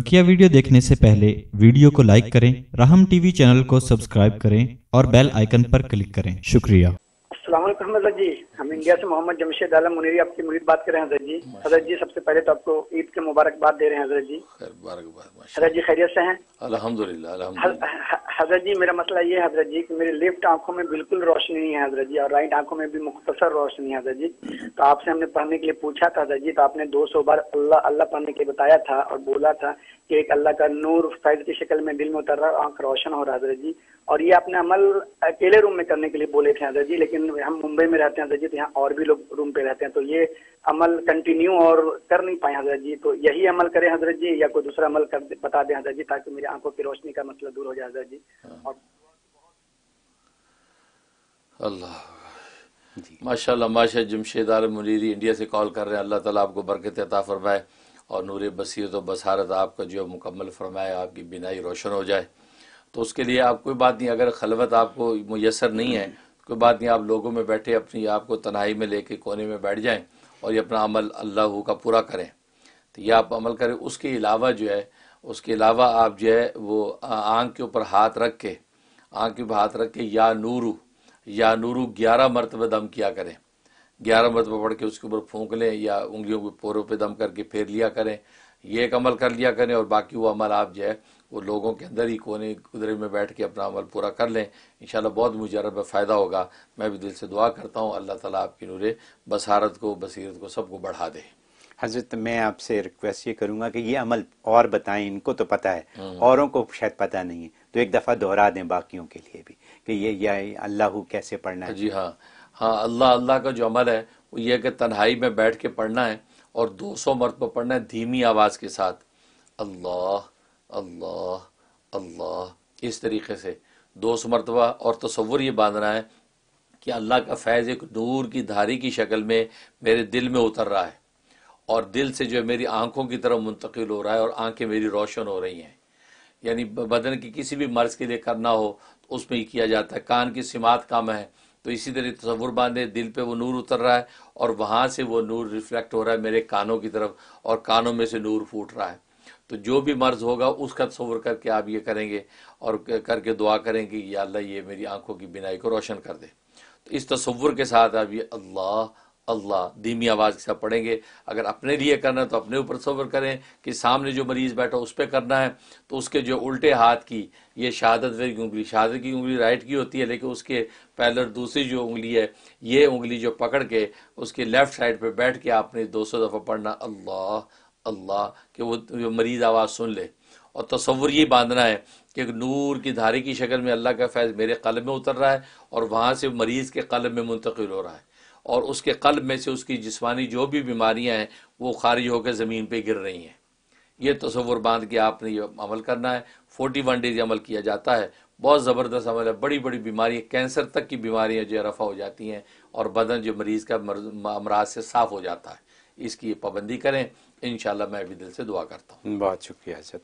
बकिया वीडियो देखने से पहले वीडियो को लाइक करें राहम टीवी चैनल को सब्सक्राइब करें और बेल आइकन पर क्लिक करें शुक्रिया अस्सलाम जी हम इंडिया से मोहम्मद जमशेद आलम मुनीरी आपकी मुरीद बात कर रहे हैं हजरत जी हजरत जी सबसे पहले तो आपको ईद के मुबारकबाद दे रहे हैं हजरत जी हजरत जी खैरियत से हैं अल्हम्दुलिल्लाह हजरत जी मेरा मसला ये है हजरत जी कि मेरी लेफ्ट आंखों में बिल्कुल रोशनी नहीं है हजरत जी और राइट आंखों में भी मुख्तसर रोशनी है हजरत जी तो आपसे हमने पढ़ने के लिए पूछा था हजरत जी तो आपने दो सौ बार अल्लाह अल्लाह पढ़ने के बताया था और बोला था कि एक अल्लाह का नूर फैज की शक्ल में दिल में उतर रहा आंख रोशन हो रहा हजरत जी और ये अपने अमल अकेले रूम में करने के लिए बोले थे हजरत जी लेकिन हम मुंबई में रहते हैं सजीत तो यहाँ और भी लोग रूम पे रहते हैं तो ये अमल कंटिन्यू और कर नहीं पाए हजरत जी तो यही अमल करें हजरत जी या कोई दूसरा अमल कर बता दें हजरत जी ताकि मेरी आंखों की रोशनी का मसला मतलब दूर हो जाए हजरत जी हाँ। और अल्लाह माशा माशा जमशेद आल मुनीरी इंडिया से कॉल कर रहे हैं अल्लाह ताला आपको बरकत अता फरमाए और नूर बसीरत और बसारत आपका जो मुकम्मल फरमाए आपकी बिनाई रोशन हो जाए तो उसके लिए आप कोई बात नहीं अगर खलवत आपको मैसर नहीं है कोई बात नहीं आप लोगों में बैठे अपनी आप को तनाई में लेके कोने में बैठ जाएं और ये अपना अमल अल्लाह का पूरा करें तो ये आप अमल करें उसके अलावा जो है उसके अलावा आप जो है वो आँख के ऊपर हाथ रख के आँख के ऊपर हाथ रख के या नूरू या नूरू ग्यारह मरतबा दम किया करें ग्यारह मरतबा पढ़ के उसके ऊपर फूंक लें या उंगलियों के पोरों पर दम करके फेर लिया करें ये एक अमल कर लिया करें और बाकी वो अमल आप जो है वो लोगों के अंदर ही कोने कुदरे में बैठ के अपना अमल पूरा कर लें इन बहुत मुजरब फ़ायदा होगा मैं भी दिल से दुआ करता हूँ अल्लाह ताला आपकी नूर बसारत को बसीरत को सबको बढ़ा दे हजरत मैं आपसे रिक्वेस्ट ये करूँगा कि ये अमल और बताएं इनको तो पता है हम्म। औरों को शायद पता नहीं है तो एक दफ़ा दोहरा दें बाकियों के लिए भी कि ये या अल्लाह कैसे पढ़ना है जी हाँ हाँ अल्लाह अल्लाह का जो अमल है वो ये कि तन्हाई में बैठ के पढ़ना है और दो सौ मरतबा पढ़ना है धीमी आवाज़ के साथ अल्लाह अल्लाह अल्लाह इस तरीके से दो सौ मरतबा और तस्वुर ये बांधना है कि अल्लाह का फैज़ एक नूर की धारी की शक्ल में मेरे दिल में उतर रहा है और दिल से जो है मेरी आंखों की तरफ मुंतकिल हो रहा है और आंखें मेरी रोशन हो रही हैं यानी बदन की किसी भी मर्ज़ के लिए करना हो तो उसमें ही किया जाता है कान की समात कम है तो इसी तरह तस्वुर बांधे दिल पे वो नूर उतर रहा है और वहाँ से वो नूर रिफ्लेक्ट हो रहा है मेरे कानों की तरफ और कानों में से नूर फूट रहा है तो जो भी मर्ज होगा उसका तस्वर करके आप ये करेंगे और करके दुआ करेंगे कि या अल्लाह ये मेरी आंखों की बिनाई को रोशन कर दे तो इस तस्वुर के साथ आप ये अल्लाह अल्लाह धीमी आवाज़ के साथ पढ़ेंगे अगर अपने लिए करना है तो अपने ऊपर सब्र करें कि सामने जो मरीज़ बैठा उस पर करना है तो उसके जो उल्टे हाथ की ये शहादत वाली उंगली शहादत की उंगली राइट की होती है लेकिन उसके पैलर दूसरी जो उंगली है ये उंगली जो पकड़ के उसके लेफ़्ट साइड पर बैठ के आपने दो सौ दफ़ा पढ़ना अल्लाह अल्लाह कि वो जो मरीज़ आवाज़ सुन ले और तस्वुर ये बांधना है कि नूर की धारे की शक्ल में अल्लाह का फैज़ मेरे कलम में उतर रहा है और वहाँ से मरीज़ के कलम में मुंतकिल हो रहा है और उसके कल्ब में से उसकी जिस्मानी जो भी बीमारियाँ हैं वो खारिज होकर ज़मीन पर गिर रही हैं ये तस्वुर बांध के आपने ये अमल करना है फोर्टी वन डेज़ अमल किया जाता है बहुत ज़बरदस्त अमल है बड़ी बड़ी बीमारियाँ कैंसर तक की बीमारियाँ जो रफ़ा हो जाती हैं और बदन जो मरीज़ का अमराज से साफ़ हो जाता है इसकी ये पाबंदी करें इन शाला मैं भी दिल से दुआ करता हूँ बहुत शुक्रिया